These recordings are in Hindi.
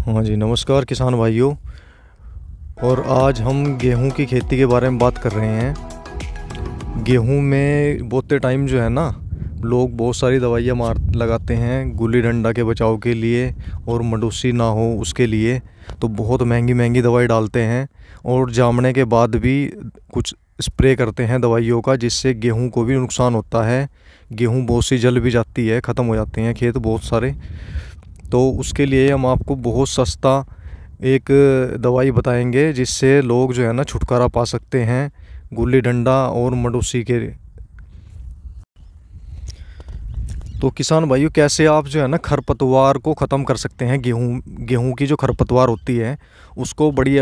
हाँ जी नमस्कार किसान भाइयों और आज हम गेहूं की खेती के बारे में बात कर रहे हैं गेहूं में बोते टाइम जो है ना लोग बहुत सारी दवाइयाँ मार लगाते हैं गुल्ली डंडा के बचाव के लिए और मडूसी ना हो उसके लिए तो बहुत महंगी महंगी दवाई डालते हैं और जामने के बाद भी कुछ स्प्रे करते हैं दवाइयों का जिससे गेहूं को भी नुकसान होता है गेहूं बहुत सी जल भी जाती है ख़त्म हो जाते हैं खेत बहुत सारे तो उसके लिए हम आपको बहुत सस्ता एक दवाई बताएंगे जिससे लोग जो है ना छुटकारा पा सकते हैं गुल्ली डंडा और मडोसी के तो किसान भाइयों कैसे आप जो है ना खरपतवार को ख़त्म कर सकते हैं गेहूँ गेहूँ की जो खरपतवार होती है उसको बड़ी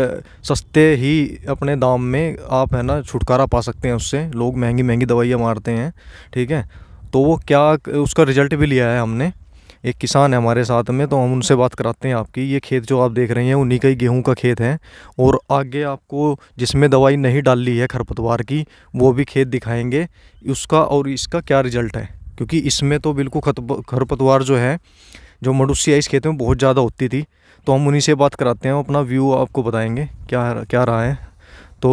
सस्ते ही अपने दाम में आप है ना छुटकारा पा सकते हैं उससे लोग महंगी महंगी दवाइयाँ मारते हैं ठीक है तो वो क्या उसका रिजल्ट भी लिया है हमने एक किसान है हमारे साथ में तो हम उनसे बात कराते हैं आपकी ये खेत जो आप देख रहे हैं उन्हीं का ही गेहूँ का खेत है और आगे आपको जिसमें दवाई नहीं डाली है खरपतवार की वो भी खेत दिखाएंगे उसका और इसका क्या रिजल्ट है क्योंकि इसमें तो बिल्कुल खरपतवार जो है जो मडुसिया इस खेत में बहुत ज़्यादा होती थी तो हम उन्हीं से बात कराते हैं अपना व्यू आपको बताएंगे क्या क्या रहा है तो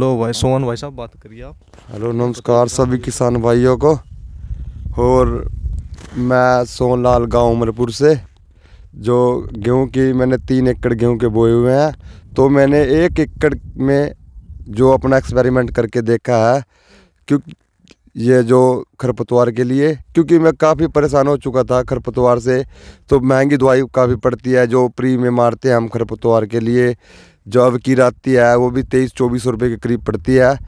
लो भाई सोहन भाई साहब बात करिए आप हेलो नमस्कार सभी किसान भाइयों को और मैं सोनलाल गांव उमरपुर से जो गेहूं की मैंने तीन एकड़ गेहूं के बोए हुए हैं तो मैंने एक एकड़ में जो अपना एक्सपेरिमेंट करके देखा है क्योंकि ये जो खरपतवार के लिए क्योंकि मैं काफ़ी परेशान हो चुका था खरपतवार से तो महंगी दवाई काफ़ी पड़ती है जो प्री में मारते हैं हम खरपतवार के लिए जो अब की आती है वो भी तेईस चौबीस सौ रुपये के करीब पड़ती है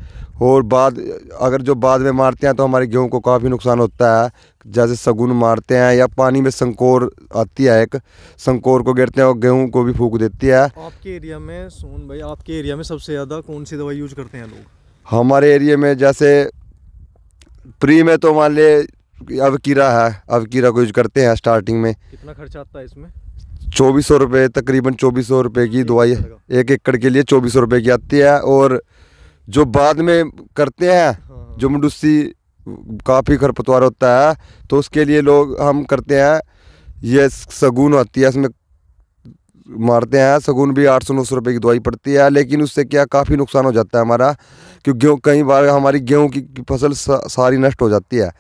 और बाद अगर जो बाद में मारते हैं तो हमारे गेहूं को काफ़ी नुकसान होता है जैसे सगुन मारते हैं या पानी में संकोर आती है एक संकोर को गिरते हैं और गेहूं को भी फूक देती है आपके एरिया में सोन भाई आपके एरिया में सबसे ज़्यादा कौन सी दवाई यूज करते हैं लोग हमारे एरिया में जैसे प्री में तो मान ले अवकीरा है अवकीरा को यूज करते हैं स्टार्टिंग में कितना खर्चा आता है इसमें चौबीस सौ रुपये तकरीबन चौबीस सौ रुपये की दवाई एक एकड़ के लिए चौबीस सौ रुपये की आती है और जो बाद में करते हैं जो मुडुस्सी काफ़ी खरपतवार होता है तो उसके लिए लोग हम करते हैं ये सगुन आती है इसमें मारते हैं सगुन भी आठ सौ नौ सौ रुपये की दवाई पड़ती है लेकिन उससे क्या काफ़ी नुकसान हो जाता है हमारा क्योंकि गेहूँ कई बार हमारी गेहूँ की फसल सारी नष्ट हो जाती है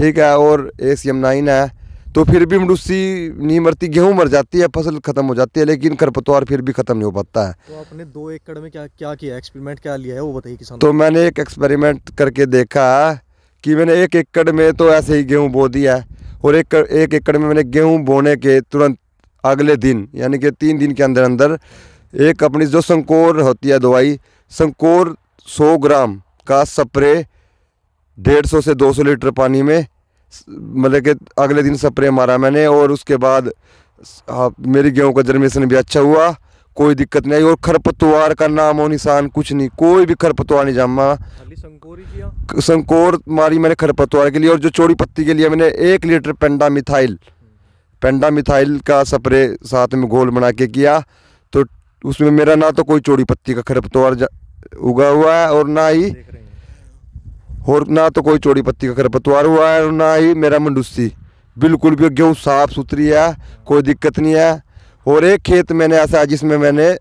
ठीक है और ए सी एम नाइन है तो फिर भी मड़ूसी नहीं मरती गेहूँ मर जाती है फसल खत्म हो जाती है लेकिन खरपतवार फिर भी खत्म नहीं हो पाता है तो आपने दो एकड़ में क्या क्या किया एक्सपेरिमेंट क्या लिया है वो बताइए किसान तो मैंने एक एक्सपेरिमेंट करके देखा कि मैंने एक एकड़ में तो ऐसे ही गेहूँ बो दिया और एक एक एकड़ में मैंने गेहूँ बोने के तुरंत अगले दिन यानी कि तीन दिन के अंदर अंदर एक अपनी जो संकोर होती है दवाई संकोर सौ ग्राम का स्प्रे डेढ़ सौ से दो सौ लीटर पानी में मतलब कि अगले दिन स्प्रे मारा मैंने और उसके बाद हाँ मेरी गेहूँ का जर्मेशन भी अच्छा हुआ कोई दिक्कत नहीं आई और खरपतवार का नाम और निशान कुछ नहीं कोई भी खरपतवार नहीं जमा संकोर मारी मैंने खरपतवार के लिए और जो चौड़ी पत्ती के लिए मैंने एक लीटर पेंडा मिथाइल पेंडा मिथाइल का स्प्रे साथ में घोल बना के किया तो उसमें मेरा ना तो कोई चौड़ी पत्ती का खरपतवार उगा हुआ है और ना ही और ना तो कोई चौड़ी पत्ती का खरपतवार हुआ है और ना ही मेरा मंडूसी बिल्कुल भी गेहूँ साफ सुथरी है कोई दिक्कत नहीं है और एक खेत मैंने ऐसा है जिसमें मैंने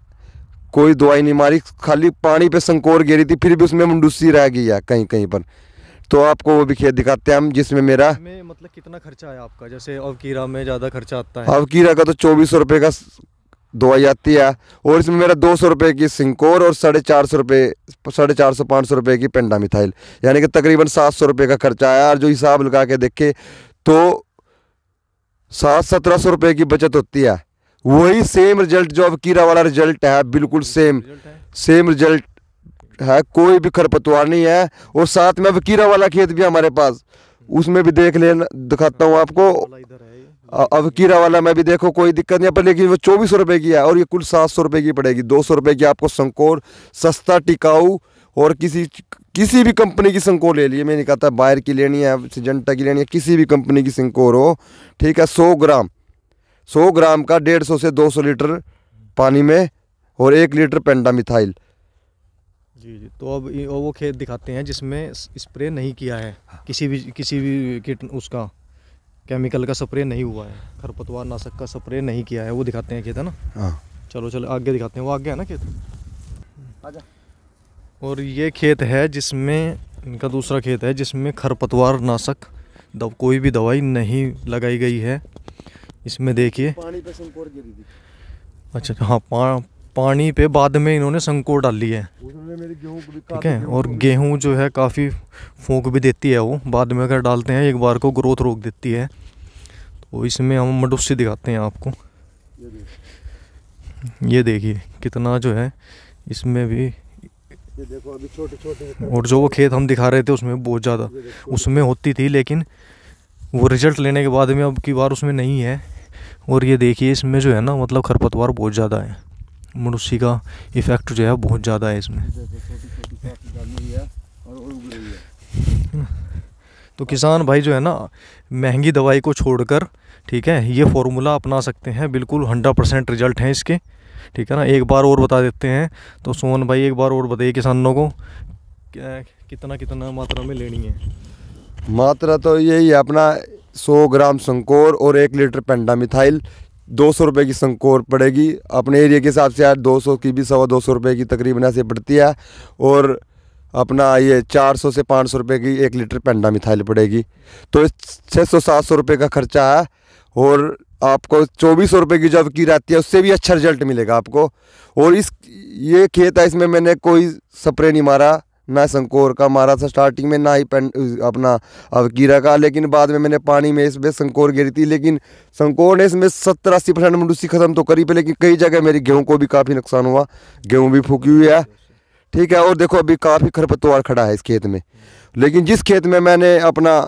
कोई दवाई नहीं मारी खाली पानी पे संकोर गिरी थी फिर भी उसमें मंडूसी रह गई है कहीं कहीं पर तो आपको वो भी खेत दिखाते हैं हम जिसमें मेरा मतलब कितना खर्चा है आपका जैसे अवकीरा में ज़्यादा खर्चा आता है अवकीरा का तो चौबीस सौ रुपये का दवाई आती है और इसमें मेरा दो सौ रुपये की सिंकोर और साढ़े चार सौ रुपये साढ़े चार सौ पाँच सौ रुपये की पेंडा मिथाइल यानी कि तकरीबन सात सौ रुपये का खर्चा आया और जो हिसाब लगा के देखे तो सात सत्रह सौ रुपये की बचत होती है वही सेम रिजल्ट जो अब कीड़ा वाला रिजल्ट है बिल्कुल सेम सेम रिजल्ट है कोई भी खरपतवार नहीं है और साथ में अब कीड़ा वाला खेत भी हमारे पास उसमें भी देख लेना दिखाता हूँ आपको अब कीड़ा वाला में भी देखो कोई दिक्कत नहीं पर लेकिन वो चौबीस सौ रुपये की है और ये कुल सात सौ रुपये की पड़ेगी दो सौ रुपये की आपको संकोर सस्ता टिकाऊ और किसी किसी भी कंपनी की संकोर ले लिए मैं नहीं कहता बायर की लेनी है सिजेंटा की लेनी है किसी भी कंपनी की संकोर हो ठीक है सौ ग्राम सौ ग्राम का डेढ़ सौ से दो सौ लीटर पानी में और एक लीटर पेंडा मिथाइल जी जी तो अब वो खेत दिखाते हैं जिसमें स्प्रे नहीं किया है किसी भी किसी भी किट उसका केमिकल का स्प्रे नहीं हुआ है खरपतवार नाशक का स्प्रे नहीं किया है वो दिखाते हैं खेत है ना हाँ चलो चलो आगे दिखाते हैं वो आगे है ना खेत आजा और ये खेत है जिसमें इनका दूसरा खेत है जिसमें खरपतवार नाशक दव कोई भी दवाई नहीं लगाई गई है इसमें देखिए अच्छा हाँ पा, पानी पे बाद में इन्होंने संकोर डाली है ठीक है और गेहूँ जो है काफ़ी फूक भी देती है वो बाद में अगर डालते हैं एक बार को ग्रोथ रोक देती है तो इसमें हम मडुस्सी दिखाते हैं आपको ये देखिए कितना जो है इसमें भी देखो अभी छोटे छोटे और जो वो खेत हम दिखा रहे थे उसमें बहुत ज़्यादा उसमें होती थी लेकिन वो रिजल्ट लेने के बाद में अब की बार उसमें नहीं है और ये देखिए इसमें जो है ना मतलब खरपतवार बहुत ज़्यादा है मनुष्य का इफ़ेक्ट जो है बहुत ज़्यादा है इसमें तो किसान भाई जो है ना महंगी दवाई को छोड़कर ठीक है ये फार्मूला अपना सकते हैं बिल्कुल हंड्रेड परसेंट रिजल्ट हैं इसके ठीक है ना एक बार और बता देते हैं तो सोन भाई एक बार और बताइए किसानों को क्या कितना कितना मात्रा में लेनी है मात्रा तो यही है अपना 100 ग्राम संकोर और एक लीटर पेंडा मिथाइल दो सौ रुपये की संकोर पड़ेगी अपने एरिया के हिसाब से आज दो सौ की भी सवा दो सौ रुपये की तकरीबन ऐसे पड़ती है और अपना ये चार सौ से पाँच सौ रुपये की एक लीटर पेंडा मिथाइल पड़ेगी तो छः सौ सात सौ रुपये का खर्चा है और आपको चौबीस सौ रुपये की जब की रहती है उससे भी अच्छा रिजल्ट मिलेगा आपको और इस ये खेत है इसमें मैंने कोई स्प्रे नहीं मारा ना संकोर का मारा था स्टार्टिंग में ना ही पेन अपना कीरा का लेकिन बाद में मैंने पानी में इसमें संकोर गिरी थी लेकिन संकोर ने इसमें सत्तर अस्सी परसेंट मंडूसी ख़त्म तो करी पे लेकिन कई जगह मेरी गेहूं को भी काफ़ी नुकसान हुआ गेहूं भी फूकी हुई है ठीक है और देखो अभी काफ़ी खरपतवार खड़ा है इस खेत में लेकिन जिस खेत में मैंने अपना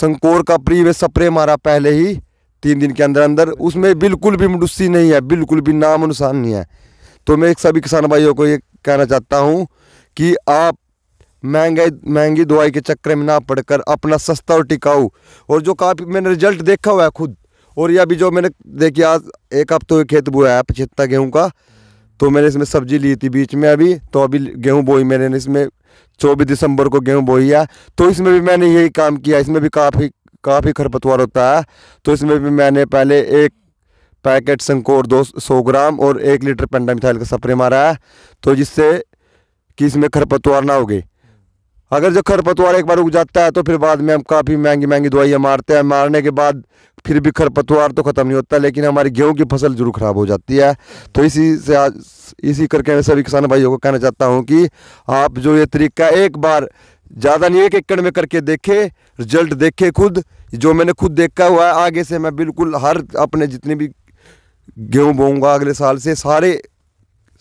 संकोर का प्री में स्प्रे मारा पहले ही तीन दिन के अंदर अंदर उसमें बिल्कुल भी मंडूसी नहीं है बिल्कुल भी नाम नुकसान नहीं है तो मैं एक सभी किसान भाइयों को ये कहना चाहता हूँ कि आप महंगे महंगी दवाई के चक्कर में ना पड़कर अपना सस्ता और टिकाऊ और जो काफ़ी मैंने रिजल्ट देखा हुआ है खुद और ये अभी जो मैंने देखिए आज एक हफ्ते हुए खेत बोया है पचहत्ता गेहूँ का तो मैंने इसमें सब्जी ली थी बीच में अभी तो अभी गेहूँ बोई मैंने इसमें चौबीस दिसंबर को गेहूँ बोई है तो इसमें भी मैंने यही काम किया इसमें भी काफ़ी काफ़ी खरपतवार होता है तो इसमें भी मैंने पहले एक पैकेट संकोर दो सौ ग्राम और एक लीटर पेंडामिथाइल का सप्रे मारा है तो जिससे कि इसमें खरपतवार ना गए अगर जो खरपतवार एक बार उग जाता है तो फिर बाद में हम काफ़ी महंगी महंगी दवाइयाँ मारते हैं मारने के बाद फिर भी खरपतवार तो ख़त्म नहीं होता लेकिन हमारी गेहूं की फसल जरूर ख़राब हो जाती है तो इसी से आज इसी करके मैं सभी किसान भाइयों को कहना चाहता हूँ कि आप जो ये तरीका एक बार ज़्यादा नहीं एक एकड़ में करके देखे रिजल्ट देखे खुद जो मैंने खुद देखा हुआ है आगे से मैं बिल्कुल हर अपने जितने भी गेहूँ बोऊँगा अगले साल से सारे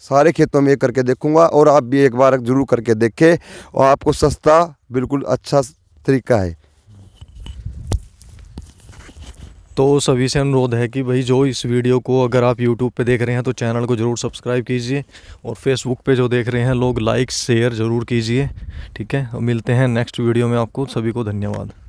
सारे खेतों में एक करके देखूँगा और आप भी एक बार ज़रूर करके देखें और आपको सस्ता बिल्कुल अच्छा तरीका है तो सभी से अनुरोध है कि भाई जो इस वीडियो को अगर आप यूट्यूब पे देख रहे हैं तो चैनल को ज़रूर सब्सक्राइब कीजिए और फेसबुक पे जो देख रहे हैं लोग लाइक शेयर ज़रूर कीजिए ठीक है मिलते हैं नेक्स्ट वीडियो में आपको सभी को धन्यवाद